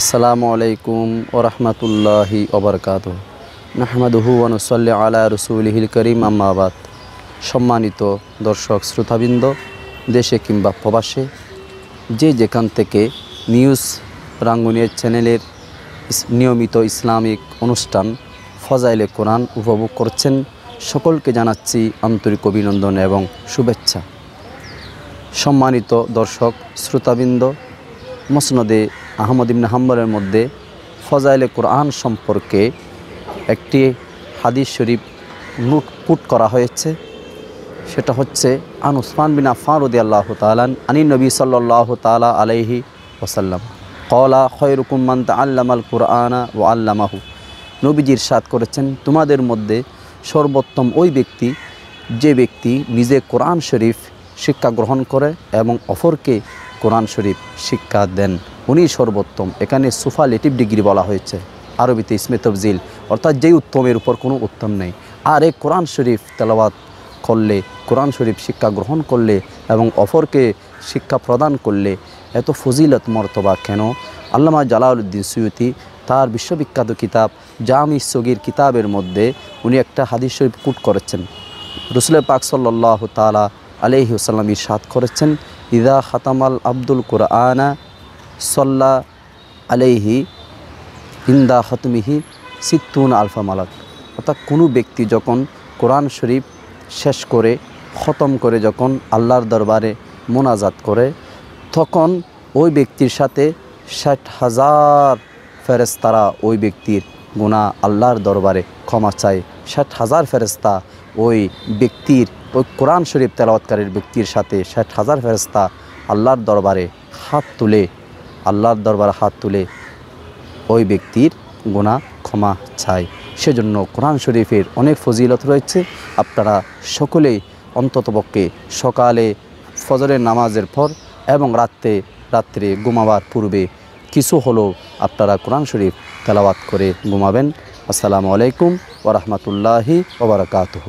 আসসালামু আলাইকুম ওরহমতুল্লাহি ওবরকাত হুয়ান সাল্লি আলা রসুলহিল করিম আম্মাবাদ সম্মানিত দর্শক শ্রোতাবৃন্দ দেশে কিংবা প্রবাসে যে যেখান থেকে নিউজ রাঙ্গুনিয়ার চ্যানেলের নিয়মিত ইসলামিক অনুষ্ঠান ফজাইলে কোরআন উপভোগ করছেন সকলকে জানাচ্ছি আন্তরিক অভিনন্দন এবং শুভেচ্ছা সম্মানিত দর্শক শ্রোতাবৃন্দ মসনদে আহমদ ইবনে হাম্বলের মধ্যে ফজাইলে কোরআন সম্পর্কে একটি হাদিস শরীফ নোট পুট করা হয়েছে সেটা হচ্ছে আন উসমান বিন আফান রদি আল্লাহ তালান আনী নবী সাল্লাহ তালা আলাইহি ওসাল্লাম কলা খয়রুকুম্মান তা আল্লামাল কুরআনা ও আল্লামাহু নবীজির সাদ করেছেন তোমাদের মধ্যে সর্বোত্তম ওই ব্যক্তি যে ব্যক্তি নিজে কোরআন শরীফ শিক্ষা গ্রহণ করে এবং অফরকে কোরআন শরীফ শিক্ষা দেন উনি সর্বোত্তম এখানে সুফালেটিভ ডিগ্রি বলা হয়েছে আরবিতে ইসমে তফজিল অর্থাৎ যেই উত্তমের উপর কোনো উত্তম নেই আর এই কোরআন শরীফ তেলাওয়াত করলে কোরআন শরীফ শিক্ষা গ্রহণ করলে এবং অফরকে শিক্ষা প্রদান করলে এত ফজিলত মর্তবা কেন আল্লামা জালাউদ্দিন সৈয়তি তার বিশ্ববিখ্যাত কিতাব জামি সগির কিতাবের মধ্যে উনি একটা হাদিস শরীফ কুট করেছেন রুসুল পাক সাল্লাহ তালা আলহিউসাল্লাম ইরশাদ করেছেন ইদা খাতামাল আব্দুল কোরআনা সল্লা আলেহি ইন্দা হতমিহি সিত্তুন আলফা মালাক অর্থাৎ কোনো ব্যক্তি যখন কোরআন শরীফ শেষ করে খতম করে যখন আল্লাহর দরবারে মোনাজাত করে তখন ওই ব্যক্তির সাথে ষাট হাজার ফেরেস্তারা ওই ব্যক্তির গুণা আল্লাহর দরবারে ক্ষমা চায় ষাট হাজার ফেরেস্তা ওই ব্যক্তির ওই কোরআন শরীফ তেলাওয়াতকারীর ব্যক্তির সাথে ষাট হাজার ফেরেস্তা আল্লাহর দরবারে হাত তুলে আল্লাহর দরবার হাত তুলে ওই ব্যক্তির গোনা ক্ষমা চায় সেজন্য কোরআন শরীফের অনেক ফজিলত রয়েছে আপনারা সকলেই অন্ততপক্ষে সকালে ফজরের নামাজের পর এবং রাত্রে রাত্রে ঘুমাবার পূর্বে কিছু হলেও আপনারা কোরআন শরীফ তেলাওয়াত করে ঘুমাবেন আসসালামু আলাইকুম ওরহমতুল্লাহি ওবরাকাতহ